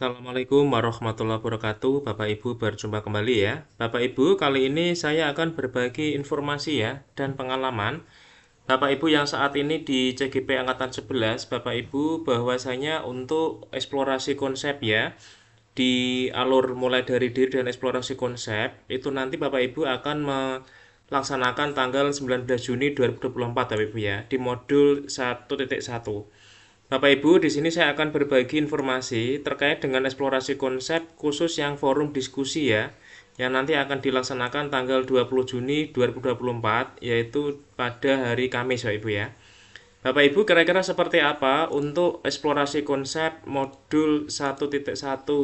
Assalamualaikum warahmatullahi wabarakatuh Bapak Ibu berjumpa kembali ya Bapak Ibu kali ini saya akan berbagi informasi ya dan pengalaman Bapak Ibu yang saat ini di CGP Angkatan 11 Bapak Ibu bahwasanya untuk eksplorasi konsep ya Di alur mulai dari diri dan eksplorasi konsep Itu nanti Bapak Ibu akan melaksanakan tanggal 19 Juni 2024 Bapak Ibu ya Di modul 1.1 Bapak Ibu, di sini saya akan berbagi informasi terkait dengan eksplorasi konsep khusus yang forum diskusi ya, yang nanti akan dilaksanakan tanggal 20 Juni 2024, yaitu pada hari Kamis Bapak Ibu ya. Bapak Ibu kira-kira seperti apa untuk eksplorasi konsep modul 1.1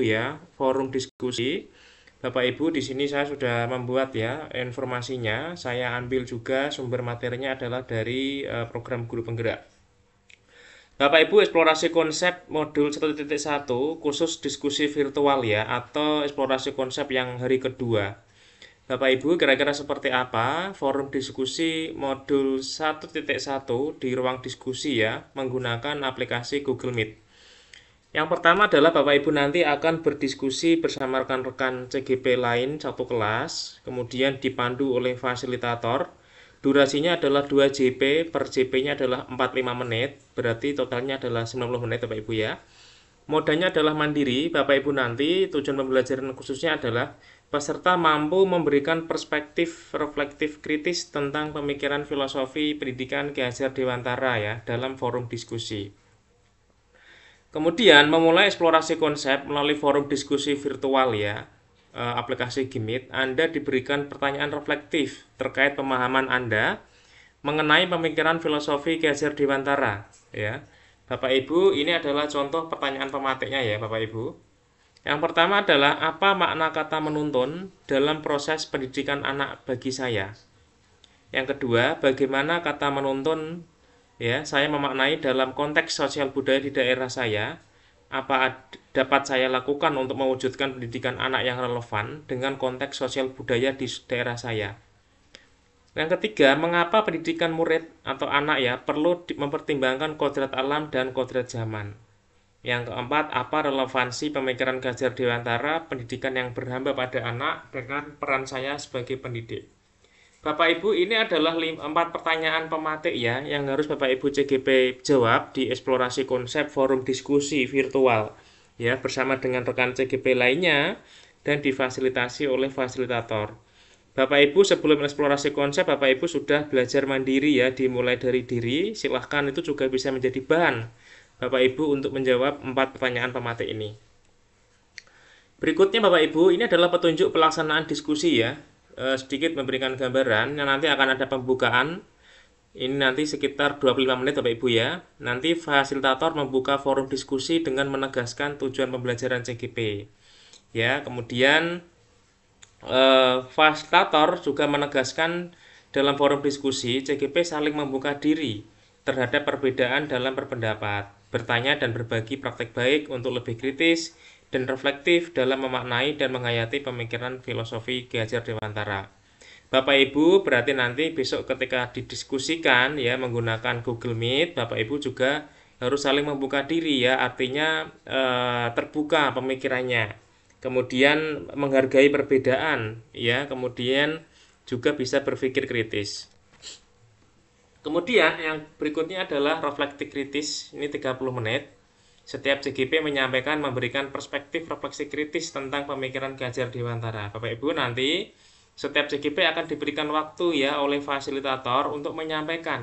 ya, forum diskusi. Bapak Ibu, di sini saya sudah membuat ya informasinya. Saya ambil juga sumber materinya adalah dari eh, program guru penggerak. Bapak Ibu eksplorasi konsep modul 1.1 khusus diskusi virtual ya atau eksplorasi konsep yang hari kedua. Bapak Ibu kira-kira seperti apa forum diskusi modul 1.1 di ruang diskusi ya menggunakan aplikasi Google Meet. Yang pertama adalah Bapak Ibu nanti akan berdiskusi bersama rekan-rekan CGP lain satu kelas, kemudian dipandu oleh fasilitator Durasinya adalah 2 JP, per JP-nya adalah 45 menit, berarti totalnya adalah 90 menit Bapak Ibu ya. Modanya adalah mandiri, Bapak Ibu nanti tujuan pembelajaran khususnya adalah peserta mampu memberikan perspektif reflektif kritis tentang pemikiran filosofi pendidikan Ki Hajar Dewantara ya dalam forum diskusi. Kemudian memulai eksplorasi konsep melalui forum diskusi virtual ya. Eh, aplikasi Gimit, Anda diberikan pertanyaan reflektif terkait pemahaman Anda mengenai pemikiran filosofi Gezer Dewantara, ya. Bapak Ibu, ini adalah contoh pertanyaan pematiknya ya, Bapak Ibu. Yang pertama adalah apa makna kata menuntun dalam proses pendidikan anak bagi saya? Yang kedua, bagaimana kata menuntun ya, saya memaknai dalam konteks sosial budaya di daerah saya apa dapat saya lakukan untuk mewujudkan pendidikan anak yang relevan dengan konteks sosial budaya di daerah saya. Yang ketiga, mengapa pendidikan murid atau anak ya perlu mempertimbangkan kodrat alam dan kodrat zaman. Yang keempat, apa relevansi pemikiran Gajar Dewantara pendidikan yang berhamba pada anak dengan peran saya sebagai pendidik. Bapak Ibu, ini adalah empat pertanyaan pematik ya yang harus Bapak Ibu CGP jawab di eksplorasi konsep forum diskusi virtual ya bersama dengan rekan CGP lainnya dan difasilitasi oleh fasilitator. Bapak Ibu sebelum eksplorasi konsep Bapak Ibu sudah belajar mandiri ya dimulai dari diri, silahkan itu juga bisa menjadi bahan Bapak Ibu untuk menjawab empat pertanyaan pematik ini. Berikutnya Bapak Ibu, ini adalah petunjuk pelaksanaan diskusi ya. Eh, sedikit memberikan gambaran yang nanti akan ada pembukaan ini nanti sekitar 25 menit Bapak Ibu ya. Nanti fasilitator membuka forum diskusi dengan menegaskan tujuan pembelajaran CGP. Ya, kemudian eh, fasilitator juga menegaskan dalam forum diskusi CGP saling membuka diri terhadap perbedaan dalam berpendapat, bertanya dan berbagi praktek baik untuk lebih kritis, dan reflektif dalam memaknai dan menghayati pemikiran filosofi Ki Hajar Dewantara. Bapak Ibu berarti nanti besok ketika didiskusikan ya menggunakan Google Meet, Bapak Ibu juga harus saling membuka diri ya, artinya e, terbuka pemikirannya. Kemudian menghargai perbedaan ya, kemudian juga bisa berpikir kritis. Kemudian yang berikutnya adalah reflektif kritis, ini 30 menit. Setiap CGP menyampaikan memberikan perspektif refleksi kritis tentang pemikiran Gajar Dewantara. Bapak Ibu nanti setiap CGP akan diberikan waktu ya oleh fasilitator untuk menyampaikan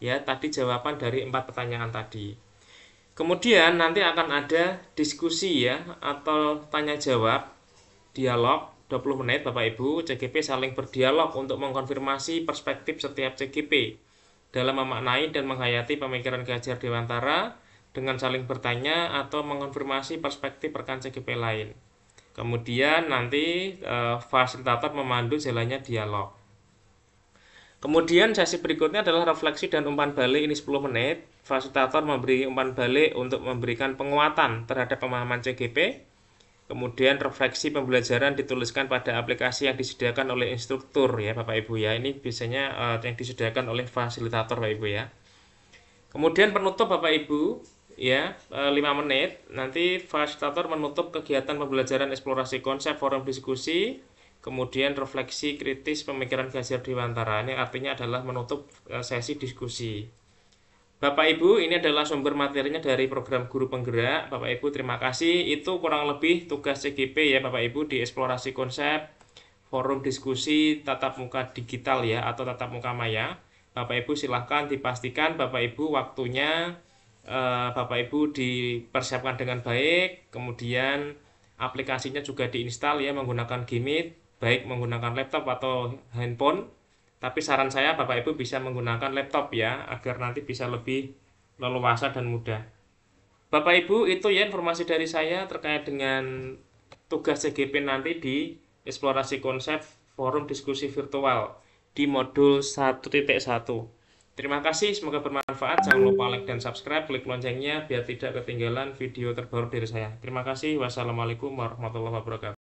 ya tadi jawaban dari empat pertanyaan tadi. Kemudian nanti akan ada diskusi ya atau tanya jawab dialog 20 menit Bapak Ibu CGP saling berdialog untuk mengkonfirmasi perspektif setiap CGP dalam memaknai dan menghayati pemikiran Gajar Dewantara dengan saling bertanya atau mengonfirmasi perspektif rekan CGP lain. Kemudian nanti e, fasilitator memandu jalannya dialog. Kemudian sesi berikutnya adalah refleksi dan umpan balik ini 10 menit. Fasilitator memberi umpan balik untuk memberikan penguatan terhadap pemahaman CGP. Kemudian refleksi pembelajaran dituliskan pada aplikasi yang disediakan oleh instruktur ya Bapak Ibu ya. Ini biasanya e, yang disediakan oleh fasilitator Bapak Ibu ya. Kemudian penutup Bapak Ibu ya 5 eh, menit nanti fasilitator menutup kegiatan pembelajaran eksplorasi konsep forum diskusi kemudian refleksi kritis pemikiran Gajar Dewantara ini artinya adalah menutup eh, sesi diskusi Bapak Ibu ini adalah sumber materinya dari program guru penggerak Bapak Ibu terima kasih itu kurang lebih tugas CGP ya Bapak Ibu di eksplorasi konsep forum diskusi tatap muka digital ya atau tatap muka maya Bapak Ibu silahkan dipastikan Bapak Ibu waktunya Eh, Bapak Ibu dipersiapkan dengan baik, kemudian aplikasinya juga diinstal ya menggunakan Gimit, baik menggunakan laptop atau handphone. Tapi saran saya Bapak Ibu bisa menggunakan laptop ya agar nanti bisa lebih leluasa dan mudah. Bapak Ibu itu ya informasi dari saya terkait dengan tugas CGP nanti di eksplorasi konsep forum diskusi virtual di modul 1.1. Terima kasih, semoga bermanfaat. Jangan lupa like dan subscribe, klik loncengnya biar tidak ketinggalan video terbaru dari saya. Terima kasih. Wassalamualaikum warahmatullahi wabarakatuh.